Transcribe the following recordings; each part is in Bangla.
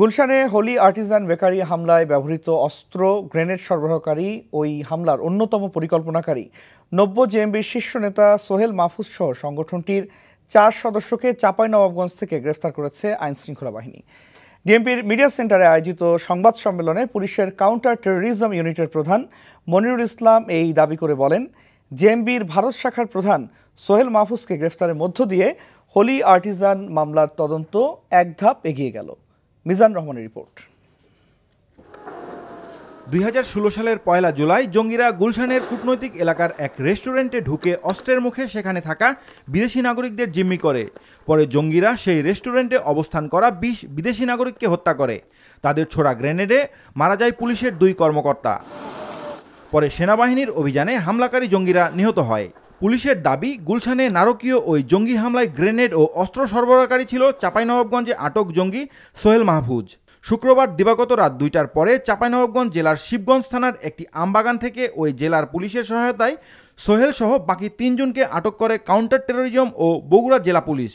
গুলশানে হোলি আর্টিজান বেকারি হামলায় ব্যবহৃত অস্ত্র গ্রেনেড সরবরাহকারী ওই হামলার অন্যতম পরিকল্পনাকারী নব্য জেএমবির শীর্ষ নেতা সোহেল মাহফুজ সহ সংগঠনটির চার সদস্যকে নবাবগঞ্জ থেকে গ্রেফতার করেছে আইনশৃঙ্খলা বাহিনী ডিএমপির মিডিয়া সেন্টারে আয়োজিত সংবাদ সম্মেলনে পুলিশের কাউন্টার টেরোরিজম ইউনিটের প্রধান মনিরুল ইসলাম এই দাবি করে বলেন জেএমবির ভারত শাখার প্রধান সোহেল মাহফুজকে গ্রেফতারের মধ্য দিয়ে হোলি আর্টিজান মামলার তদন্ত এক ধাপ এগিয়ে গেল মিজান রহমানের রিপোর্ট দুই হাজার ষোলো সালের পয়লা জুলাই জঙ্গিরা গুলশানের কূটনৈতিক এলাকার এক রেস্টুরেন্টে ঢুকে অস্ত্রের মুখে সেখানে থাকা বিদেশি নাগরিকদের জিম্মি করে পরে জঙ্গিরা সেই রেস্টুরেন্টে অবস্থান করা বিশ বিদেশি নাগরিককে হত্যা করে তাদের ছোড়া গ্রেনেডে মারা যায় পুলিশের দুই কর্মকর্তা পরে সেনাবাহিনীর অভিযানে হামলাকারী জঙ্গিরা নিহত হয় পুলিশের দাবি গুলশানে নারকীয় ওই জঙ্গি হামলায় গ্রেনেড ও অস্ত্র সরবরাহকারী ছিল চাঁপাইনবাবগঞ্জে আটক জঙ্গি সোহেল মাহফুজ শুক্রবার দিবাগত রাত দুইটার পরে চাপাইনবাবগঞ্জ জেলার শিবগঞ্জ থানার একটি আমবাগান থেকে ওই জেলার পুলিশের সহায়তায় সোহেল সহ বাকি তিনজনকে আটক করে কাউন্টার টেরোরিজম ও বগুড়া জেলা পুলিশ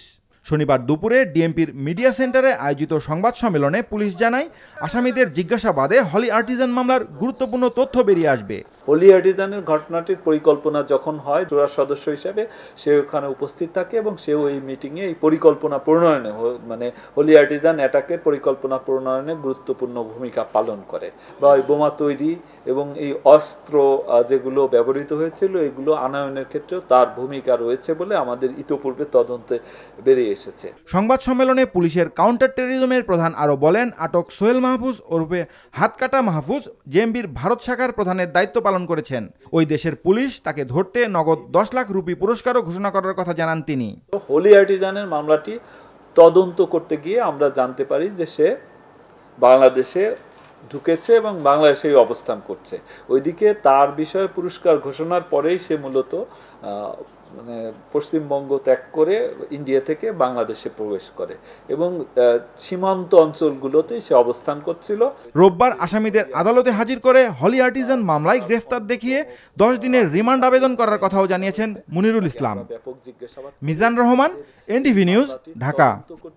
শনিবার দুপুরে ডিএমপির মিডিয়া সেন্টারে আয়োজিত সংবাদ সম্মেলনে পুলিশ জানায় আসামিদের জিজ্ঞাসাবাদে হলি আর্টিজান মামলার গুরুত্বপূর্ণ তথ্য বেরিয়ে আসবে হোলি আর্টিজানের ঘটনাটির পরিকল্পনা যখন হয় জোড়ার সদস্য হিসেবে সে ওখানে উপস্থিত থাকে এবং সে ওই মিটিংয়ে এই পরিকল্পনা প্রণয়নে মানে হোলি আর্টিজান অ্যাটাকের পরিকল্পনা প্রণয়নে গুরুত্বপূর্ণ ভূমিকা পালন করে বা ওই বোমা তৈরি এবং এই অস্ত্র যেগুলো ব্যবহৃত হয়েছিল এগুলো আনয়নের ক্ষেত্রে তার ভূমিকা রয়েছে বলে আমাদের ইতোপূর্বে তদন্তে বেরিয়ে এসেছে সংবাদ সম্মেলনে পুলিশের কাউন্টার টেরিজমের প্রধান আরও বলেন আটক সোহেল মাহফুজ ওরফে হাতকাটা মাহফুজ জেএমবির ভারত শাখার প্রধানের দায়িত্ব পালন পালন করেছেন ওই দেশের পুলিশ তাকে ধরতে নগদ দশ লাখ রুপি পুরস্কারও ঘোষণা করার কথা জানান তিনি হোলি আর্টিজানের মামলাটি তদন্ত করতে গিয়ে আমরা জানতে পারি যে সে বাংলাদেশে ঢুকেছে এবং বাংলাদেশেই অবস্থান করছে ওইদিকে তার বিষয়ে পুরস্কার ঘোষণার পরেই সে মূলত মানে পশ্চিমবঙ্গ ত্যাগ করে ইন্ডিয়া থেকে বাংলাদেশে প্রবেশ করে এবং সীমান্ত অঞ্চলগুলোতে সে অবস্থান করছিল রোববার আসামিদের আদালতে হাজির করে হলি আর্টিজান মামলায় গ্রেফতার দেখিয়ে দশ দিনের রিমান্ড আবেদন করার কথাও জানিয়েছেন মুনিরুল ইসলাম মিজান রহমান এনডিভি নিউজ ঢাকা